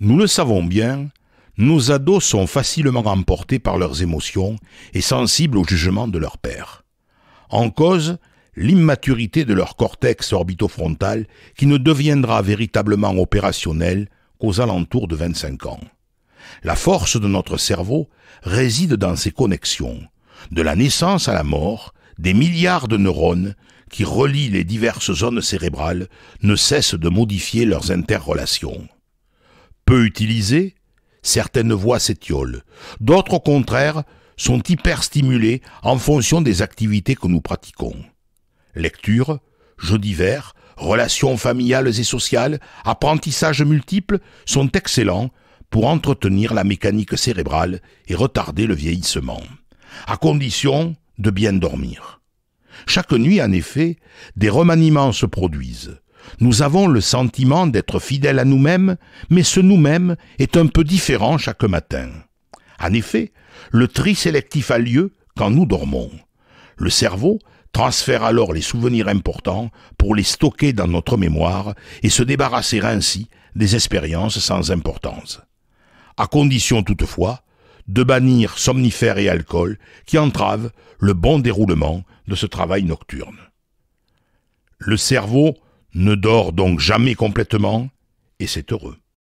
Nous le savons bien, nos ados sont facilement emportés par leurs émotions et sensibles au jugement de leur père. En cause, l'immaturité de leur cortex orbitofrontal qui ne deviendra véritablement opérationnel qu'aux alentours de 25 ans. La force de notre cerveau réside dans ses connexions, de la naissance à la mort, des milliards de neurones qui relient les diverses zones cérébrales ne cessent de modifier leurs interrelations peu utilisées, certaines voies s'étiolent, d'autres au contraire sont hyperstimulées en fonction des activités que nous pratiquons. Lecture, jeux divers, relations familiales et sociales, apprentissages multiples sont excellents pour entretenir la mécanique cérébrale et retarder le vieillissement, à condition de bien dormir. Chaque nuit, en effet, des remaniements se produisent. Nous avons le sentiment d'être fidèles à nous-mêmes, mais ce nous-mêmes est un peu différent chaque matin. En effet, le tri sélectif a lieu quand nous dormons. Le cerveau transfère alors les souvenirs importants pour les stocker dans notre mémoire et se débarrasser ainsi des expériences sans importance. À condition toutefois de bannir somnifères et alcool qui entravent le bon déroulement de ce travail nocturne. Le cerveau ne dort donc jamais complètement, et c'est heureux.